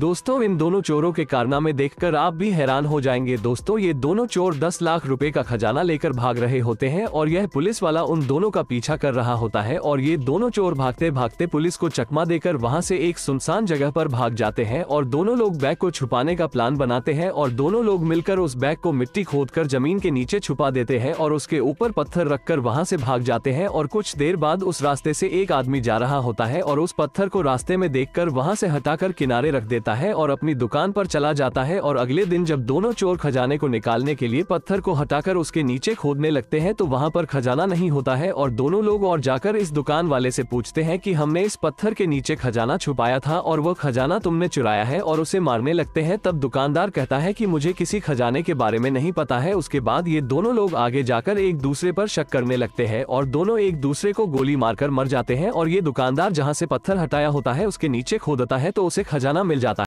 दोस्तों इन दोनों चोरों के कारनामे देखकर आप भी हैरान हो जाएंगे दोस्तों ये दोनों चोर 10 लाख रुपए का खजाना लेकर भाग रहे होते हैं और यह पुलिस वाला उन दोनों का पीछा कर रहा होता है और ये दोनों चोर भागते भागते पुलिस को चकमा देकर वहाँ से एक सुनसान जगह पर भाग जाते हैं और दोनों लोग बैग को छुपाने का प्लान बनाते हैं और दोनों लोग मिलकर उस बैग को मिट्टी खोद कर जमीन के नीचे छुपा देते हैं और उसके ऊपर पत्थर रखकर वहाँ से भाग जाते हैं और कुछ देर बाद उस रास्ते से एक आदमी जा रहा होता है और उस पत्थर को रास्ते में देखकर वहाँ से हटाकर किनारे रख देता जाता है और अपनी दुकान पर चला जाता है और अगले दिन जब दोनों चोर खजाने को निकालने के लिए पत्थर को हटाकर उसके नीचे खोदने लगते हैं तो वहाँ पर खजाना नहीं होता है और दोनों लोग और जाकर इस दुकान वाले से पूछते हैं कि हमने इस पत्थर के नीचे खजाना छुपाया था और वो खजाना तुमने चुराया है और उसे मारने लगते हैं तब दुकानदार कहता है कि मुझे किसी खजाने के बारे में नहीं पता है उसके बाद ये दोनों लोग आगे जाकर एक दूसरे पर शक करने लगते हैं और दोनों एक दूसरे को गोली मारकर मर जाते हैं और ये दुकानदार जहाँ से पत्थर हटाया होता है उसके नीचे खोदता है तो उसे खजाना मिल जाता है